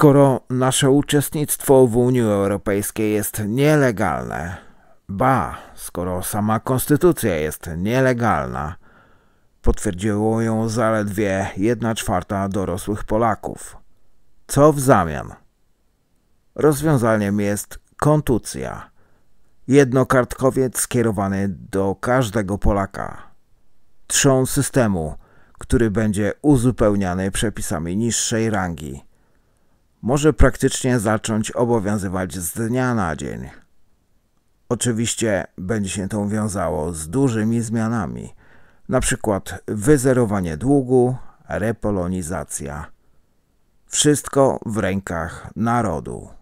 skoro nasze uczestnictwo w Unii Europejskiej jest nielegalne, ba, skoro sama konstytucja jest nielegalna, potwierdziło ją zaledwie 1 czwarta dorosłych Polaków. Co w zamian? Rozwiązaniem jest kontucja. Jednokartkowiec skierowany do każdego Polaka. Trzon systemu, który będzie uzupełniany przepisami niższej rangi może praktycznie zacząć obowiązywać z dnia na dzień. Oczywiście będzie się to wiązało z dużymi zmianami, na przykład wyzerowanie długu, repolonizacja. Wszystko w rękach narodu.